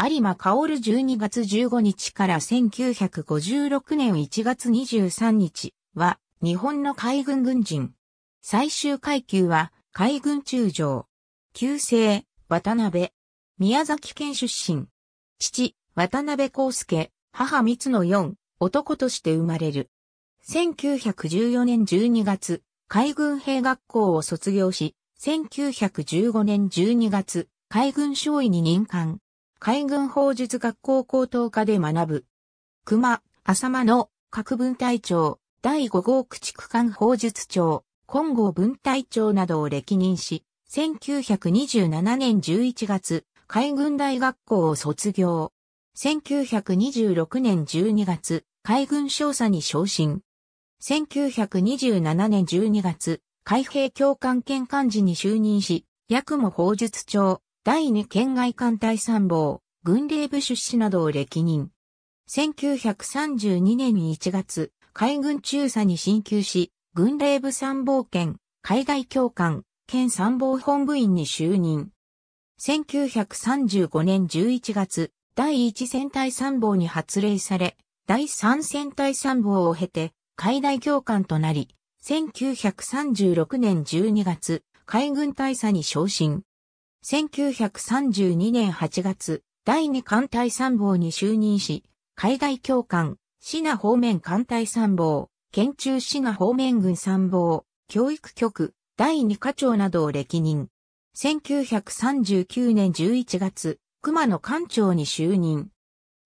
有馬薫12月15日から1956年1月23日は日本の海軍軍人。最終階級は海軍中将。旧姓、渡辺。宮崎県出身。父、渡辺康介、母三つの四、男として生まれる。1914年12月、海軍兵学校を卒業し、1915年12月、海軍少尉に任官。海軍法術学校高等科で学ぶ。熊、浅間の各分隊長、第5号駆逐艦法術長、金剛分隊長などを歴任し、1927年11月、海軍大学校を卒業。1926年12月、海軍少佐に昇進。1927年12月、海兵教官兼幹事に就任し、役も法術長、第二県外艦隊参謀、軍令部出資などを歴任。1932年1月、海軍中佐に進級し、軍令部参謀兼、海外教官、兼参謀本部員に就任。1935年11月、第1戦隊参謀に発令され、第3戦隊参謀を経て、海外教官となり、1936年12月、海軍大佐に昇進。1932年8月、第二艦隊参謀に就任し、海外教官、シナ方面艦隊参謀、県中シナ方面軍参謀、教育局、第二課長などを歴任。1939年11月、熊野艦長に就任。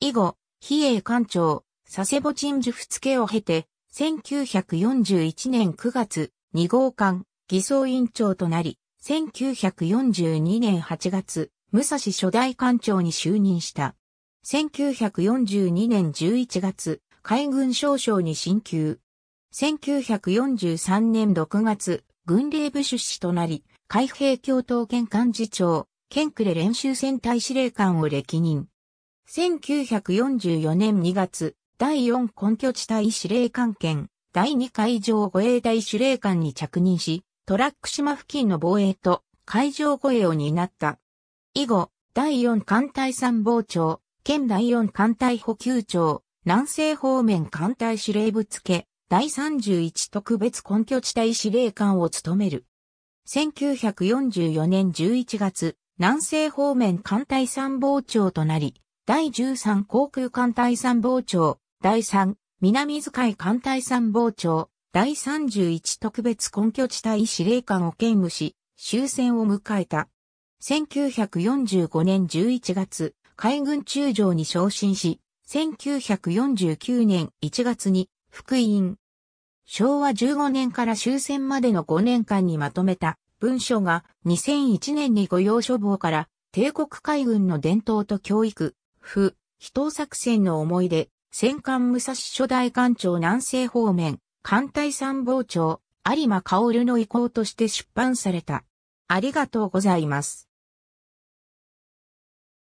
以後、比叡艦長、佐世保鎮守付けを経て、1941年9月、2号艦、偽装委員長となり、1942年8月、武蔵初代艦長に就任した。1942年11月、海軍少将に進級。1943年6月、軍令部出資となり、海兵教頭兼幹事長、県区で練習戦隊司令官を歴任。1944年2月、第4根拠地隊司令官兼、第2海上護衛隊司令官に着任し、トラック島付近の防衛と海上護衛を担った。以後、第4艦隊参謀長、県第4艦隊補給長、南西方面艦隊司令部付、第31特別根拠地帯司令官を務める。1944年11月、南西方面艦隊参謀長となり、第13航空艦隊参謀長、第3南遣い艦隊参謀長、第31特別根拠地帯司令官を兼務し、終戦を迎えた。1945年11月、海軍中将に昇進し、1949年1月に復員。昭和15年から終戦までの5年間にまとめた文書が2001年に御用書房から帝国海軍の伝統と教育、不、非党作戦の思い出、戦艦武蔵初代艦長南西方面、艦隊参謀長、有馬薫の意向として出版された。ありがとうございます。